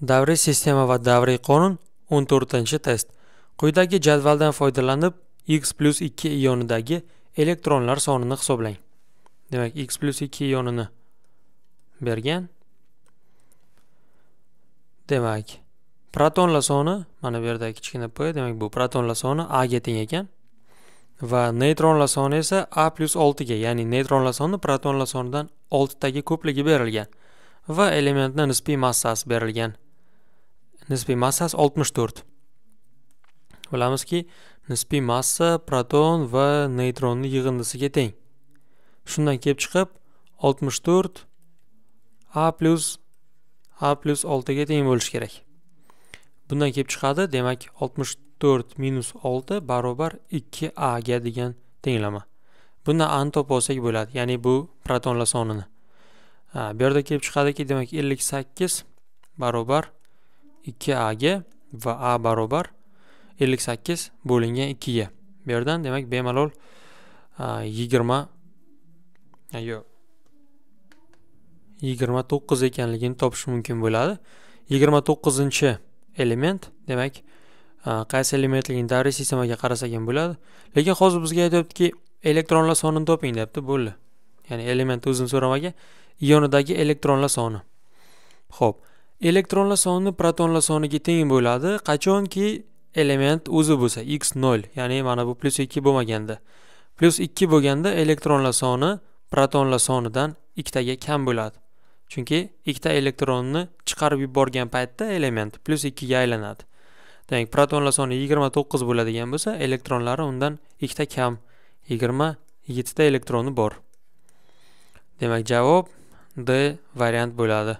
davriy sistema va davriy qonun 14 test quyidagi jadvaldan foydalanib x plus 2 ionidagi elektronlar sonini hisoblang demak x plus 2 ionini bergan demak protonlar soni mana bu yerda kichkina p demak bu protonlar soni a ga teng ekan va neytronlar soni esa a 6 ga ya'ni neytronlar soni protonlar sonidan 6 tagi ko'pligi berilgan va elementni nisbiy massasi berilgan nisbiy massasi 64 bilamizki nisbiy massa proton va neytronni yig'indisiga teng shundan kelib chiqib 64 a plyus a plyus oltiga teng bo'lishi kerak bundan kelib chiqadi demak 64 minus 6 barobar a ga degan tenglama bundan ani topib olsak bo'ladi ya'ni bu protonlar sonini bu yerda kelib chiqadiki demak 58 barobar 2a ga va a barobar 58 bo'lingan 2 ga bu yerdan demak bemalol 20 yo'q 29 ekanligini topish mumkin bo'ladi 29 element demak qaysi elementligini davriy sistemaga qarasak ham bo'ladi lekin hozir bizga aytibdi-ki, elektronlar sonini toping deyapti bo'ldi ya'ni element o'zini so'ramagan ionidagi elektronlar soni Xo'p. elektronlar soni protonlar soniga teng bo'ladi qachonki element o'zi bo'lsa x 0 ya'ni mana bu plyus 2 bo'lmaganda plyus 2 bo'lganda elektronlar soni protonlar sonidan ikkitaga kam bo'ladi chunki ikkita elektronni chiqarib yuborgan paytda element plyus 2 ga aylanadi demak protonlar soni 29 bo'ladigan bo'lsa elektronlari undan ikkita kam 27 ta elektroni bor demak javob d variant bo'ladi